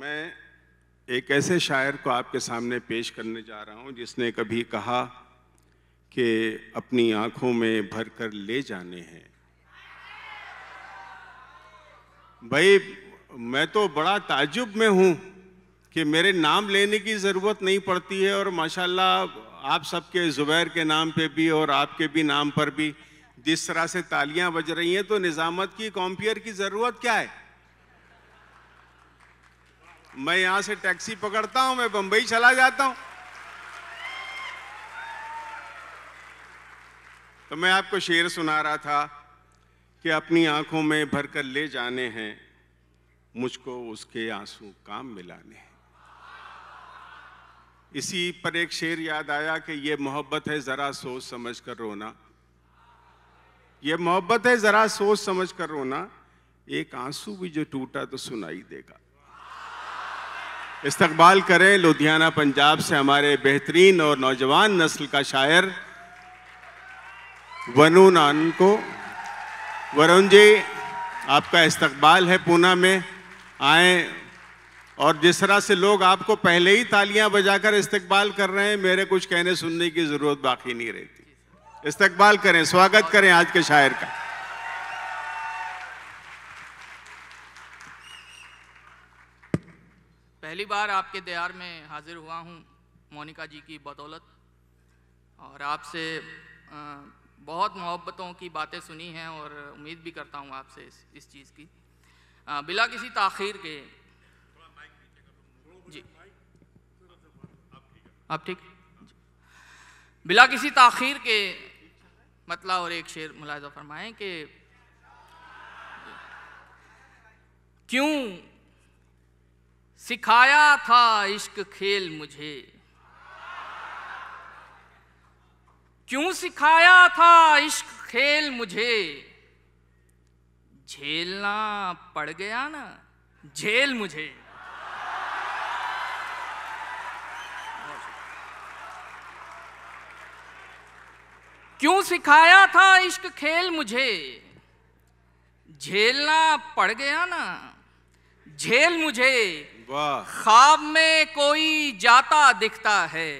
मैं एक ऐसे शायर को आपके सामने पेश करने जा रहा हूं जिसने कभी कहा कि अपनी आंखों में भर कर ले जाने हैं भाई मैं तो बड़ा ताजुब में हूं कि मेरे नाम लेने की ज़रूरत नहीं पड़ती है और माशाल्लाह आप सबके ज़ुबैर के नाम पे भी और आपके भी नाम पर भी जिस तरह से तालियां बज रही हैं तो निज़ामत की कॉम्पियर की ज़रूरत क्या है मैं यहां से टैक्सी पकड़ता हूं मैं बंबई चला जाता हूं तो मैं आपको शेर सुना रहा था कि अपनी आंखों में भरकर ले जाने हैं मुझको उसके आंसू काम मिलाने हैं इसी पर एक शेर याद आया कि ये मोहब्बत है ज़रा सोच समझ कर रोना ये मोहब्बत है ज़रा सोच समझ कर रोना एक आंसू भी जो टूटा तो सुनाई देगा इस्तबाल करें लुधियाना पंजाब से हमारे बेहतरीन और नौजवान नस्ल का शायर वनु नान को वरुण जी आपका इस्तबाल है पूना में आए और जिस तरह से लोग आपको पहले ही तालियां बजाकर इस्तकबाल कर रहे हैं मेरे कुछ कहने सुनने की ज़रूरत बाकी नहीं रहती इस्तकबाल करें स्वागत करें आज के शायर का पहली बार आपके दयार में हाजिर हुआ हूँ मोनिका जी की बदौलत और आपसे बहुत मोहब्बतों की बातें सुनी हैं और उम्मीद भी करता हूँ आपसे इस इस चीज़ की बिला किसी तखीर के जी आप ठीक बिला किसी तखीर के मतला और एक शेर मुलायजा फरमाएं कि क्यों सिखाया था इश्क खेल मुझे क्यों सिखाया था इश्क खेल मुझे झेलना पड़ गया ना झेल मुझे क्यों सिखाया था इश्क खेल मुझे झेलना पड़ गया ना झेल मुझे ख्वाब में कोई जाता दिखता है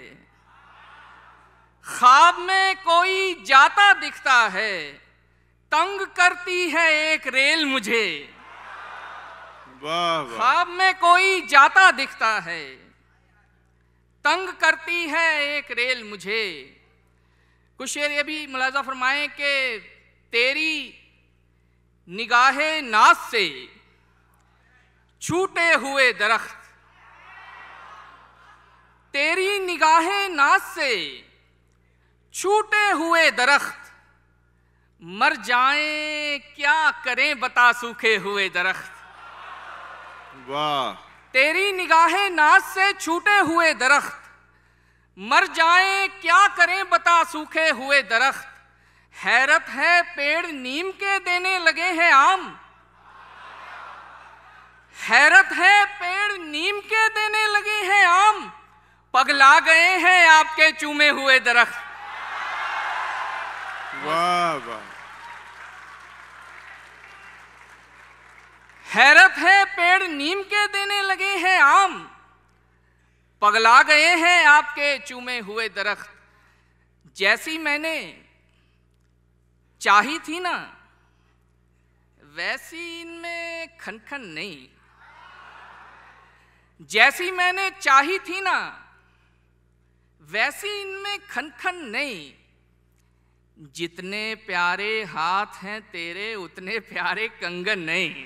ख्वाब में कोई जाता दिखता है तंग करती है एक रेल मुझे ख्वाब में कोई जाता दिखता है तंग करती है एक रेल मुझे कुछ शेर ये भी मुलाजा फरमाए के तेरी निगाहे नाश से छूटे हुए दरख्त तेरी निगाहें नाश से छूटे हुए दरख्त मर जाएं क्या करें बता सूखे हुए दरख्त वाह तेरी निगाहें नाश से छूटे हुए दरख्त मर जाएं क्या करें बता सूखे हुए दरख्त हैरत है पेड़ नीम के देने लगे हैं आम हैरत है पेड़ नीम के देने लगे हैं आम पगला गए हैं आपके चूमे हुए दरख्त वाह वाह हैरत है पेड़ नीम के देने लगे हैं आम पगला गए हैं आपके चूमे हुए दरख्त जैसी मैंने चाही थी ना वैसी इनमें खनखन नहीं जैसी मैंने चाही थी ना वैसी इनमें खनखन नहीं जितने प्यारे हाथ हैं तेरे उतने प्यारे कंगन नहीं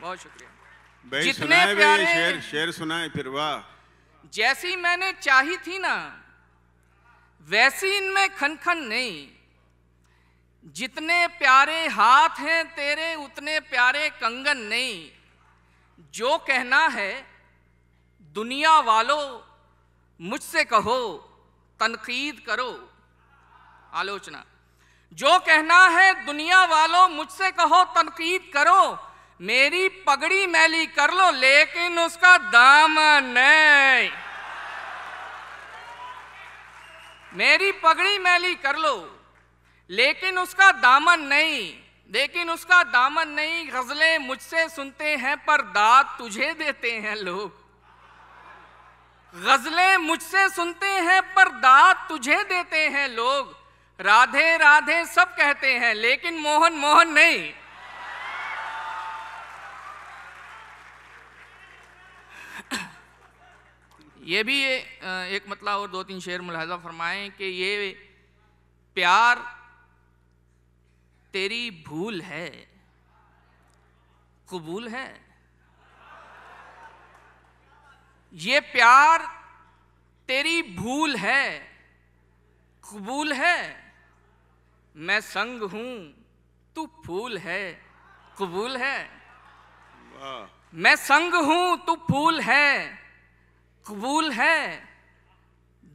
बहुत शुक्रिया जितने प्यारे शेर शेर सुनाए फिर वाह जैसी मैंने चाही थी ना वैसी इनमें खनखन नहीं जितने प्यारे हाथ हैं तेरे उतने प्यारे कंगन नहीं जो कहना है दुनिया वालों मुझसे कहो तनकीद करो आलोचना जो कहना है दुनिया वालों मुझसे कहो तनकीद करो मेरी पगड़ी मैली कर लो लेकिन उसका दाम नहीं मेरी पगड़ी मैली कर लो लेकिन उसका दामन नहीं लेकिन उसका दामन नहीं गजलें मुझसे सुनते हैं पर दाद तुझे देते हैं लोग गजलें मुझसे सुनते हैं पर दाद तुझे देते हैं लोग राधे राधे सब कहते हैं लेकिन मोहन मोहन नहीं ये भी एक मतलब और दो तीन शेर मुलाजा फरमाएं कि ये प्यार तेरी भूल है कबूल है ये प्यार तेरी भूल है कबूल है मैं संग हूं तू फूल है कबूल है मैं संग हूं तू फूल है कबूल है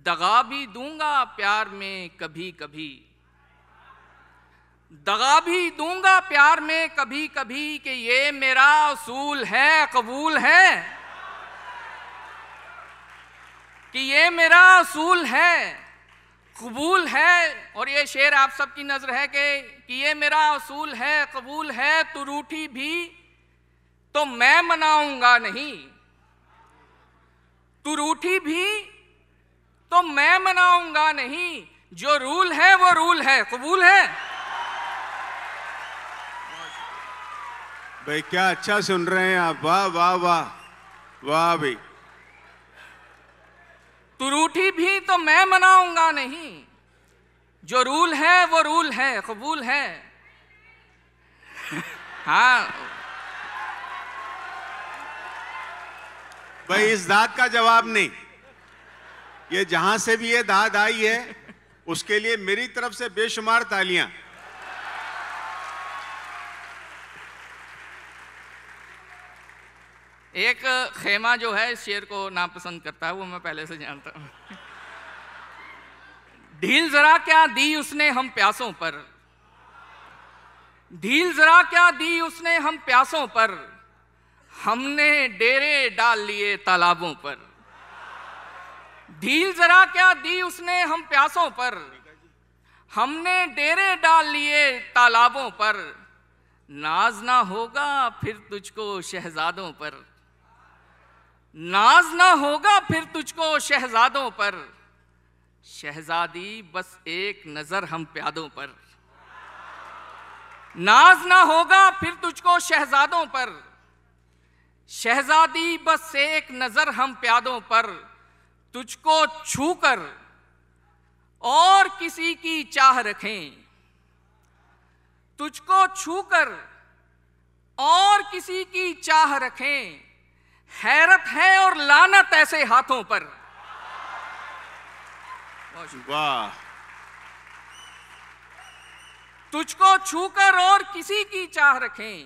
दगा भी दूंगा प्यार में कभी कभी दगा भी दूंगा प्यार में कभी कभी कि ये मेरा असूल है कबूल है कि ये मेरा असूल है कबूल है और ये शेर आप सबकी नज़र है कि कि ये मेरा असूल है कबूल है तू रूठी भी तो मैं मनाऊंगा नहीं तू रूठी भी तो मैं मनाऊंगा नहीं जो रूल है वो रूल है कबूल है भाई क्या अच्छा सुन रहे हैं आप वाह वाह वाह वाह भाई तुरूठी भी तो मैं मनाऊंगा नहीं जो रूल है वो रूल है कबूल है हाँ भाई इस दाद का जवाब नहीं ये जहां से भी ये दाद आई है उसके लिए मेरी तरफ से बेशुमार तालियां एक खेमा जो है शेर को नापसंद करता है वो मैं पहले से जानता हूँ ढील जरा क्या दी उसने हम प्यासों पर ढील जरा क्या दी उसने हम प्यासों पर हमने डेरे डाल लिए तालाबों पर ढील जरा क्या दी उसने हम प्यासों पर हमने डेरे डाल लिए तालाबों पर नाज ना होगा फिर तुझको शहजादों पर नाज ना होगा फिर तुझको शहजादों पर शहजादी बस एक नजर हम प्यादों पर नाज ना होगा फिर तुझको शहजादों पर शहजादी बस एक नजर हम प्यादों पर तुझको छूकर और किसी की चाह रखें तुझको छू कर और किसी की चाह रखें हैरत है और लानत ऐसे हाथों पर वाह तुझको छूकर और किसी की चाह रखें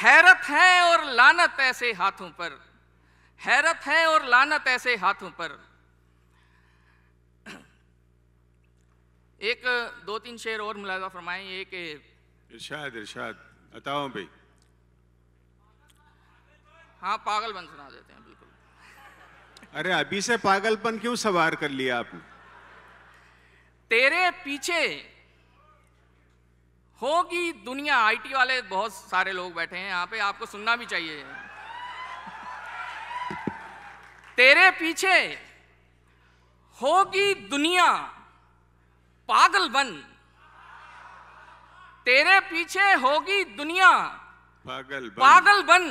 हैरत है और लानत ऐसे हाथों पर हैरत है और लानत ऐसे हाथों पर एक दो तीन शेर और मुलाजा फरमाएं एक इर्शाद इरशाद इरशाद बताओ भाई हाँ पागलपन सुना देते हैं बिल्कुल अरे अभी से पागलपन क्यों सवार कर लिया आपने तेरे पीछे होगी दुनिया आईटी वाले बहुत सारे लोग बैठे हैं यहाँ पे आपको सुनना भी चाहिए तेरे पीछे होगी दुनिया पागल बन तेरे पीछे होगी दुनिया पागल बन, पागल बन।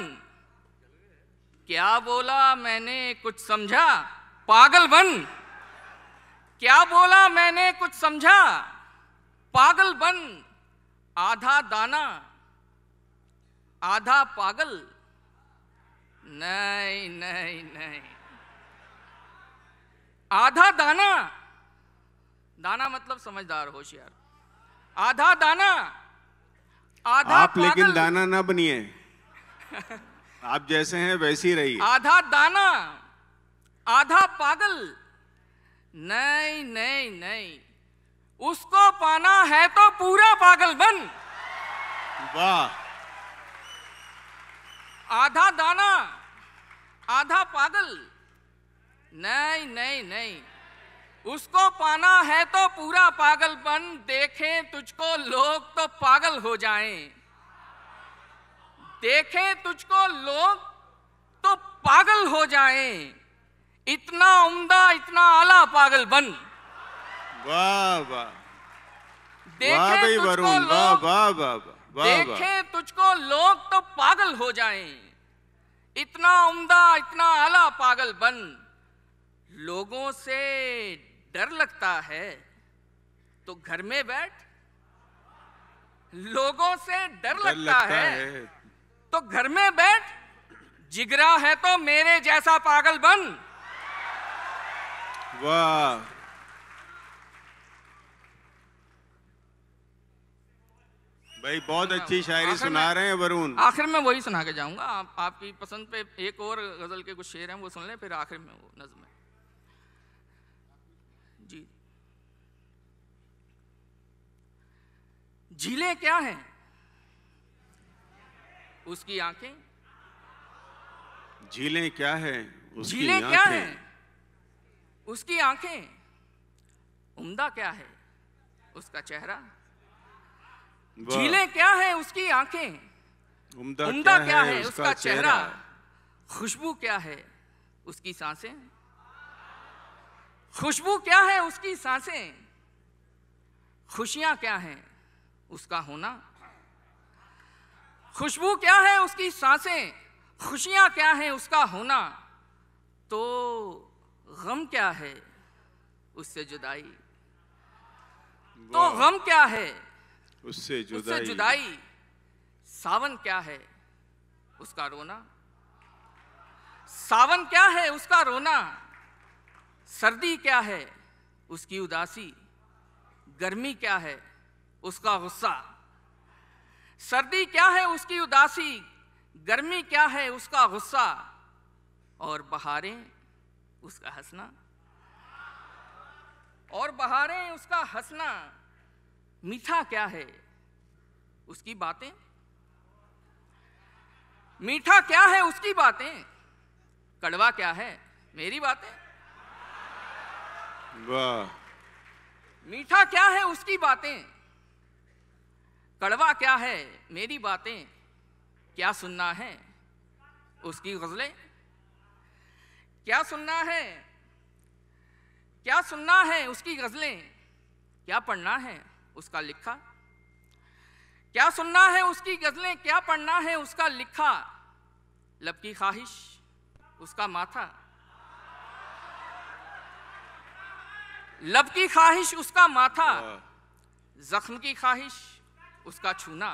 क्या बोला मैंने कुछ समझा पागल बन क्या बोला मैंने कुछ समझा पागल बन आधा दाना आधा पागल नहीं नहीं नहीं आधा दाना दाना मतलब समझदार होशियार आधा दाना आधा आप लेकिन दाना ना बनिए आप जैसे हैं वैसी रही आधा दाना आधा पागल नहीं नहीं नहीं उसको पाना है तो पूरा पागल बन वाह आधा दाना आधा पागल नहीं नहीं नहीं उसको पाना है तो पूरा पागलपन देखें तुझको लोग तो पागल हो जाएं देखे तुझको लोग तो पागल हो जाएं इतना उम्दा इतना आला पागल बन वाह देखे तुझको लोग तो पागल हो जाएं इतना उम्दा इतना आला पागल बन लोगों से डर लगता है तो घर में बैठ लोगों से डर, डर लगता, लगता है, है तो घर में बैठ जिगरा है तो मेरे जैसा पागल बन वाह भाई बहुत अच्छी शायरी सुना रहे हैं वरुण आखिर में वही सुना के जाऊंगा आप, आपकी पसंद पे एक और गजल के कुछ शेर हैं वो सुन लें फिर आखिर में वो नज्म है जी झीलें क्या हैं उसकी आंखें झीलें क्या है झीलें क्या है उसकी आंखें उम्दा क्या है उसका चेहरा झीलें क्या है उसकी आंखें उम्दा, उम्दा क्या, क्या है उसका चेहरा खुशबू क्या है उसकी सांसें खुशबू क्या है उसकी सांसें खुशियां क्या हैं उसका होना खुशबू क्या है उसकी सांसें खुशियां क्या है उसका होना तो गम क्या है उससे जुदाई तो गम क्या है उससे जुदाई उससे जुदाई सावन क्या है उसका रोना सावन क्या है उसका रोना सर्दी क्या है उसकी उदासी गर्मी क्या है उसका गुस्सा सर्दी क्या है उसकी उदासी गर्मी क्या है उसका गुस्सा और बहारें उसका हंसना और बहारें उसका हंसना मीठा क्या है उसकी बातें मीठा क्या है उसकी बातें कड़वा क्या है मेरी बातें वाह मीठा क्या है उसकी बातें कड़वा क्या है मेरी बातें क्या सुनना है उसकी गजलें क्या सुनना है क्या सुनना है उसकी गजलें क्या पढ़ना है उसका लिखा क्या सुनना है उसकी गजलें क्या पढ़ना है उसका लिखा लब की ख्वाहिश उसका माथा लब की ख्वाहिश उसका माथा हाँ। जख्म की ख्वाहिश उसका छूना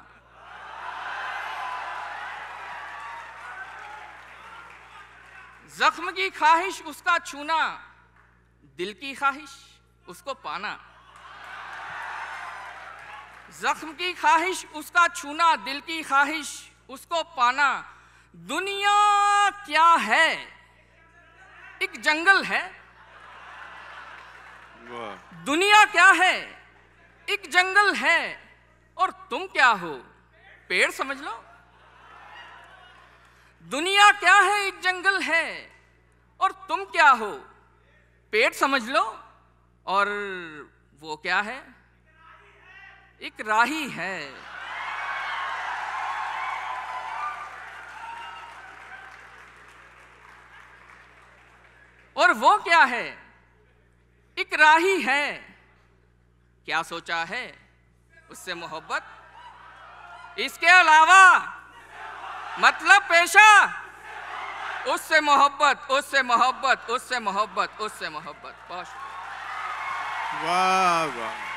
जख्म की ख्वाहिश उसका छूना दिल की ख्वाहिश उसको पाना जख्म की ख्वाहिश उसका छूना दिल की ख्वाहिश उसको पाना दुनिया क्या है एक जंगल है दुनिया क्या है एक जंगल है और तुम क्या हो पेड़ समझ लो दुनिया क्या है एक जंगल है और तुम क्या हो पेड़ समझ लो और वो क्या है एक राही है और वो क्या है एक राही है क्या सोचा है उससे मोहब्बत इसके अलावा मतलब पेशा उससे मोहब्बत उससे मोहब्बत उससे मोहब्बत उससे मोहब्बत बहुत वाह वाह